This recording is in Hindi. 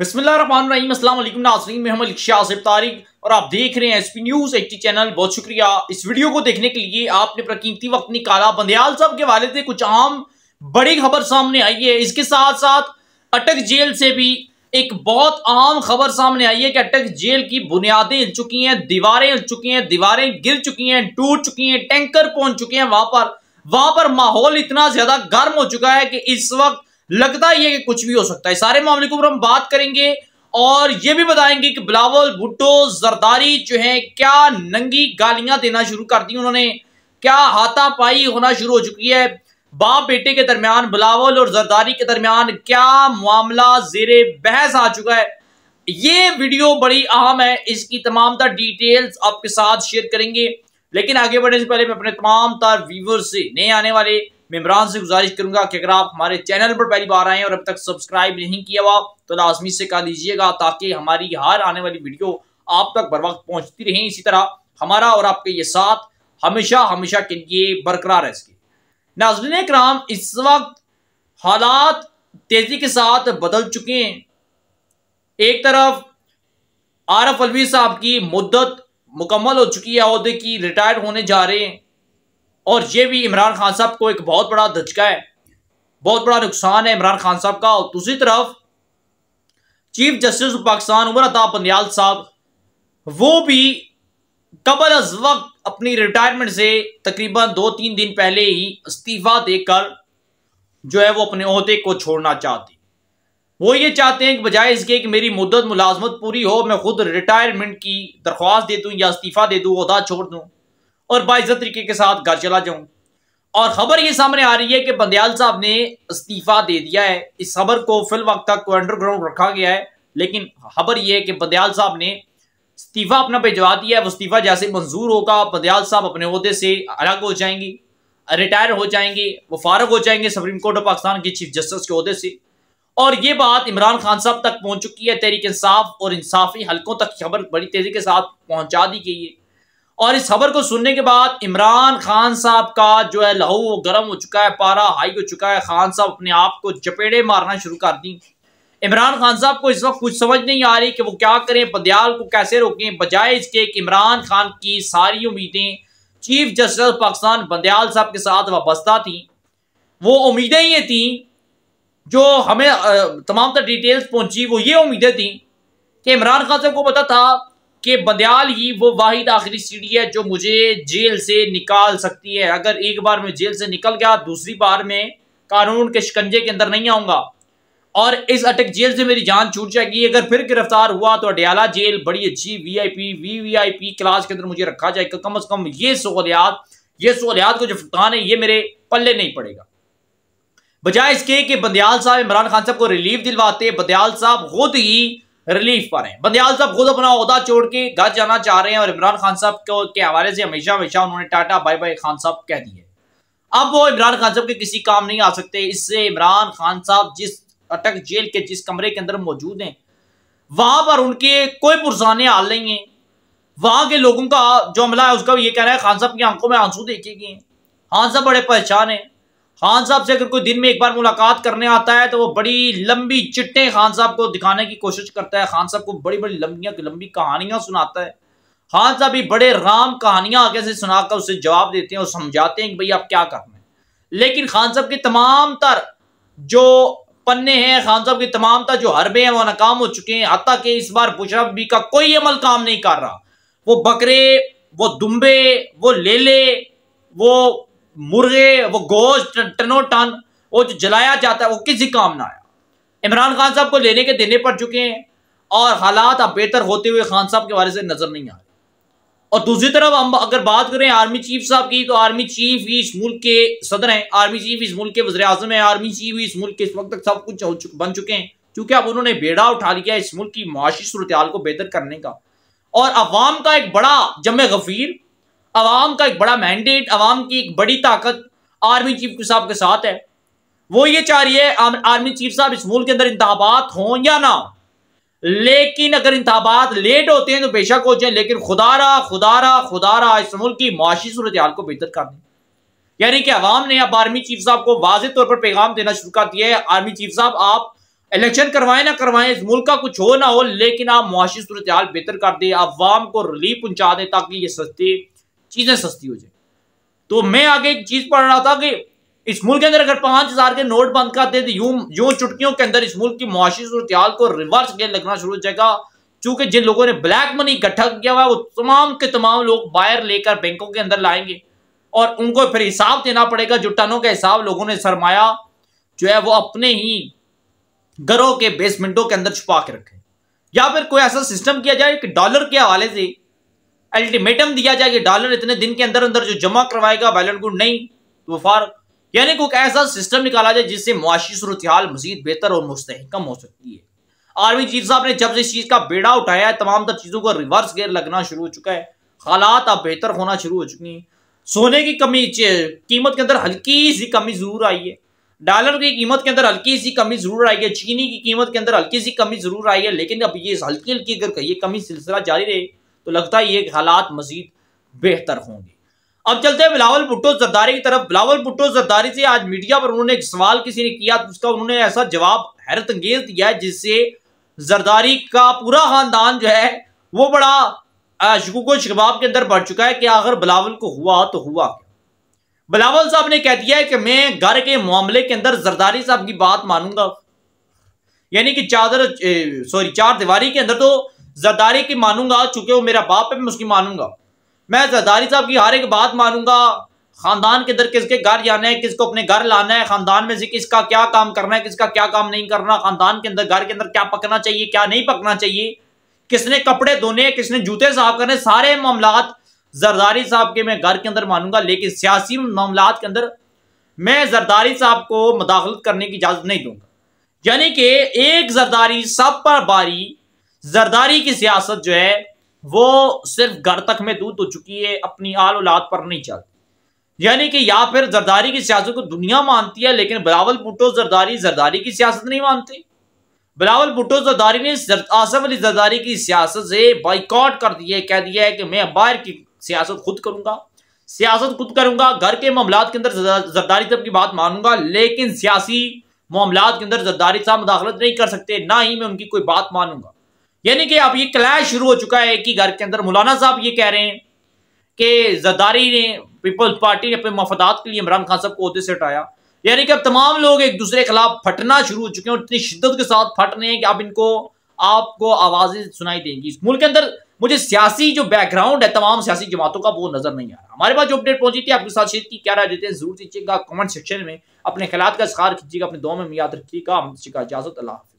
बसमिलीम नाजरीन में हम तारिक और आप देख रहे हैं S P news eighty channel बहुत शुक्रिया इस वीडियो को देखने के लिए आपने अपना कीमती वक्त निकाला बंदयाल साहब के वाले से कुछ आम बड़ी खबर सामने आई है इसके साथ साथ अटक जेल से भी एक बहुत आम खबर सामने आई है कि अटक जेल की बुनियादें हिल चुकी हैं दीवारें हिल चुकी हैं दीवारें गिर चुकी हैं टूट चुकी हैं टैंकर पहुंच चुके हैं वहां पर वहां पर माहौल इतना ज्यादा गर्म हो चुका है कि इस वक्त लगता है कि कुछ भी हो सकता है सारे मामले के ऊपर हम बात करेंगे और ये भी बताएंगे कि बिलावल भुट्टो जरदारी जो है क्या नंगी गालियां देना शुरू कर दी उन्होंने क्या हाथापाई होना शुरू हो चुकी है बाप बेटे के दरमियान बिलावल और जरदारी के दरमियान क्या मामला जेरे बहस आ चुका है ये वीडियो बड़ी अहम है इसकी तमाम तर डिटेल्स आपके साथ शेयर करेंगे लेकिन आगे बढ़ने से पहले मैं अपने तमाम तर व्यूवर्स से नए आने वाले मेमरान से गुजारिश करूंगा कि अगर आप हमारे चैनल पर पहली बार आए और अब तक सब्सक्राइब नहीं किया हुआ तो लाजमी से कर लीजिएगा ताकि हमारी हर आने वाली वीडियो आप तक बर वक्त पहुँचती रहे इसी तरह हमारा और आपके ये साथ हमेशा हमेशा के लिए बरकरार है इसकी नाजन कराम इस वक्त हालात तेजी के साथ बदल चुके हैं एक तरफ आरफ अलवी साहब की मुद्दत मुकम्मल हो चुकी है अहदे की रिटायर होने जा रहे हैं और ये भी इमरान खान साहब को एक बहुत बड़ा धचका है बहुत बड़ा नुकसान है इमरान खान साहब का और दूसरी तरफ chief justice of Pakistan Umar Ata Bandial साहब वो भी कबल अज वक्त अपनी रिटायरमेंट से तकरीबन दो तीन दिन पहले ही इस्तीफा देकर जो है वो अपने अहदे को छोड़ना चाहते वो ये चाहते हैं कि बजाय इसके कि मेरी मुद्दत मुलाजमत पूरी हो मैं खुद रिटायरमेंट की दरख्वास्त दे दूँ या इस्तीफ़ा दे दूँ अहदा छोड़ दूँ और बाइज तरीके के साथ घर चला जाऊं और खबर ये सामने आ रही है कि बंदयाल साहब ने इस्तीफा दे दिया है इस खबर को फिल वक्त तक अंडरग्राउंड रखा गया है लेकिन खबर यह है कि बंदयाल साहब ने इस्तीफा अपना भिजवा दिया है वो इस्तीफा जैसे मंजूर होगा बंदयाल साहब अपने अहदे से अलग हो जाएंगी रिटायर हो जाएंगे वो फारग हो जाएंगे सुप्रीम कोर्ट ऑफ पाकिस्तान के चीफ जस्टिस के अहदे से और ये बात इमरान खान साहब तक पहुंच चुकी है तहरीक इंसाफ और इंसाफी हलकों तक खबर बड़ी तेजी के साथ पहुंचा दी गई है और इस खबर को सुनने के बाद इमरान खान साहब का जो है लहू वो गर्म हो चुका है पारा हाई हो चुका है खान साहब अपने आप को चपेड़े मारना शुरू कर दी इमरान खान साहब को इस वक्त कुछ समझ नहीं आ रही कि वो क्या करें पदयाल को कैसे रोकें बजाय इसके कि इमरान खान की सारी उम्मीदें चीफ जस्टिस पाकिस्तान बंदयाल साहब के साथ वाबस्ता थी वो उम्मीदें ये थी जो हमें तमाम तर डिटेल्स पहुंची वो ये उम्मीदें थी कि इमरान खान साहब को पता था कि बदयाल ही वो वाहिद आखिरी सीढ़ी है जो मुझे जेल से निकाल सकती है अगर एक बार मैं जेल से निकल गया दूसरी बार में कानून के शिकंजे के अंदर नहीं आऊंगा और इस अटक जेल से मेरी जान छूट जाएगी अगर फिर गिरफ्तार हुआ तो अडयाला जेल बड़ी अच्छी वीआईपी वीवीआईपी क्लास के अंदर मुझे रखा जाएगा कम अज कम ये सहूलियात ये सहूलियात को जो फुकान है ये मेरे पल्ले नहीं पड़ेगा बजाय इसके कि बंदयाल साहब इमरान खान साहब को रिलीफ दिलवाते बंदयाल साहब खुद ही रिलीफ पर हैं बंदयाल साहब खुद अपना उहदा छोड़ के घर जाना चाह रहे हैं और इमरान खान साहब के हवाले से हमेशा हमेशा उन्होंने टाटा बाय बाय खान साहब कह दिए अब वो इमरान खान साहब के किसी काम नहीं आ सकते इससे इमरान खान साहब जिस अटक जेल के जिस कमरे के अंदर मौजूद हैं वहां पर उनके कोई पुरसाने हाल नहीं है वहां के लोगों का जो हमला है उसका ये कह रहा है खान साहब की आंखों में आंसू देखे गए हैं खान साहब बड़े परेशान हैं खान साहब से अगर कोई दिन में एक बार मुलाकात करने आता है तो वो बड़ी लंबी चिट्टे खान साहब को दिखाने की कोशिश करता है खान साहब को बड़ी बड़ी लंबियाँ लंबी कहानियां सुनाता है खान साहब भी बड़े राम कहानियां आगे से सुनाकर उसे जवाब देते हैं और समझाते हैं कि भाई आप क्या करना है लेकिन खान साहब के तमाम तर जो पन्ने हैं खान साहब के तमाम तर जो हरबे हैं वो नाकाम हो चुके हैं हत्या के इस बार बुशरा बीबी का कोई अमल काम नहीं कर रहा वो बकरे वो दुम्बे वो लेले वो मुर्गे वो गोश्त टनो टन वो जो जलाया जाता है वो किसी काम ना आया इमरान खान साहब को लेने के देने पड़ चुके हैं और हालात अब बेहतर होते हुए खान साहब के बारे से नज़र नहीं आ रहे और दूसरी तरफ हम अगर बात करें आर्मी चीफ साहब की तो आर्मी चीफ ही इस मुल्क के सदर हैं आर्मी चीफ इस मुल्क के वजर अजम है आर्मी चीफ इस मुल्क के इस वक्त तक सब कुछ चुक, बन चुके हैं क्योंकि अब उन्होंने बेड़ा उठा लिया इस मुल्क की माशी सूरत को बेहतर करने का और अवाम का एक बड़ा जम गफीर आवाम का एक बड़ा मैंडेट आवाम की एक बड़ी ताकत आर्मी चीफ साहब के साथ है वो ये चाह रही है आर्मी चीफ साहब इस मुल्क के अंदर इंतबात हों या ना लेकिन अगर इंतबात लेट होते हैं तो बेशक हो जाए लेकिन खुदारा खुदारा खुदारा इस मुल्क की मुआशी सूरत हाल को बेहतर कर दें यानी कि अवाम ने अब आर्मी चीफ साहब को वाज तौर पर पैगाम देना शुरू कर दिया है आर्मी चीफ साहब आप इलेक्शन करवाएं ना करवाएं इस मुल्क का कुछ हो ना हो लेकिन आप मुआशी सूरत हाल बेहतर कर दें अवाम को रिलीफ पहुंचा दें ताकि ये सस्ती चीज़ें सस्ती हो जाए तो मैं आगे एक चीज़ पढ़ रहा था कि इस मुल्क के अंदर अगर पांच हजार के नोट बंद करते तो यूं यूं चुटकियों के अंदर इस मुल्क की मुआशी सूरत को रिवर्स गेंद लगना शुरू हो जाएगा चूंकि जिन लोगों ने ब्लैक मनी इकट्ठा किया हुआ है वो तमाम के तमाम लोग बायर लेकर बैंकों के अंदर लाएंगे और उनको फिर हिसाब देना पड़ेगा जो टनों का हिसाब लोगों ने सरमाया जो है वो अपने ही घरों के बेसमेंटों के अंदर छुपा के रखें या फिर कोई ऐसा सिस्टम किया जाए कि डॉलर के हवाले से अल्टीमेटम दिया जाए कि डॉलर इतने दिन के अंदर अंदर जो जमा करवाएगा बैलेंट गुड नहीं तो फार यानी कोई ऐसा सिस्टम निकाला जाए जिससे मुआशी सूरत मजीद बेहतर और मुस्तकम हो सकती है आर्मी चीफ साहब ने जब से इस चीज़ का बेड़ा उठाया है तमाम तर चीज़ों को रिवर्स गेयर लगना शुरू हो चुका है हालात अब बेहतर होना शुरू हो चुकी हैं सोने की कमी कीमत के अंदर हल्की सी कमी जरूर आई है डॉलर की कीमत के अंदर हल्की सी कमी जरूर आई है चीनी की कीमत के अंदर हल्की सी कमी जरूर आई है लेकिन अब ये हल्की हल्की अगर कही कमी सिलसिला जारी रहे तो लगता है ये हालात मजीद बेहतर होंगे अब चलते हैं बिलावल भुट्टो जरदारी की तरफ बिलावल भुट्टो जरदारी से आज मीडिया पर उन्होंने एक सवाल किसी ने किया उसका उन्होंने ऐसा जवाब हैरत अंगेज दिया है जिससे जरदारी का पूरा खानदान जो है वो बड़ा शकूक शबाब के अंदर बढ़ चुका है कि अगर बिलावल को हुआ तो हुआ बिलावल साहब ने कह दिया है कि मैं घर के मामले के अंदर जरदारी साहब की बात मानूंगा यानी कि चादर सॉरी चार दीवारी के अंदर तो जरदारी की मानूंगा चूंकि वो मेरा बाप है मैं उसकी मानूंगा मैं जरदारी साहब की हर एक बात मानूंगा खानदान के अंदर किसके घर जाना है किसको अपने घर लाना है खानदान में से किसका क्या काम करना है किसका क्या काम नहीं करना खानदान के अंदर घर के अंदर क्या पकना चाहिए क्या नहीं पकना चाहिए किसने कपड़े धोने किसने जूते साफ करने सारे मामला जरदारी साहब के मैं घर के अंदर मानूंगा लेकिन सियासी मामला के अंदर मैं जरदारी साहब को मुदाखलत करने की इजाजत नहीं दूंगा यानी कि एक जरदारी सब पर बारी जरदारी की सियासत जो है वो सिर्फ घर तक महदूद हो तो चुकी है अपनी आल औलाद पर नहीं चलती यानी कि या फिर जरदारी की सियासत को दुनिया मानती है लेकिन बिलावल भुटो जरदारी जरदारी की सियासत नहीं मानती बिलावल भुटो जरदारी ने आसफ अली जरदारी की सियासत से बाइकआउट कर दिए है कह दिया है कि मैं बाहर की सियासत खुद करूंगा सियासत खुद करूंगा घर के मामला के अंदर जरदारी साहब की बात मानूंगा लेकिन सियासी मामला के अंदर जरदारी साहब मुदाखलत नहीं कर सकते ना ही मैं उनकी कोई बात मानूंगा यानी कि अब ये क्लैश शुरू हो चुका है कि घर के अंदर मौलाना साहब ये कह रहे हैं कि जदारी ने पीपल्स पार्टी ने अपने मफदात के लिए इमरान खान साहब को अहदे से हटाया यानी कि अब तमाम लोग एक दूसरे के खिलाफ फटना शुरू हो चुके हैं और इतनी शिद्दत के साथ फट रहे हैं कि अब इनको आपको आवाज़ें सुनाई देंगी इस मुल्क के अंदर मुझे सियासी जो बैकग्राउंड है तमाम सियासी जमातों का वो नज़र नहीं आ रहा हमारे पास जो अपडेट पहुंची थी आपके साथ शेयर की क्या राय देते हैं जरूर दीजिएगा कमेंट सेक्शन में अपने ख्याल का इजहार कीजिएगा अपने दो में याद रखिएगा इजाजत अल्लाह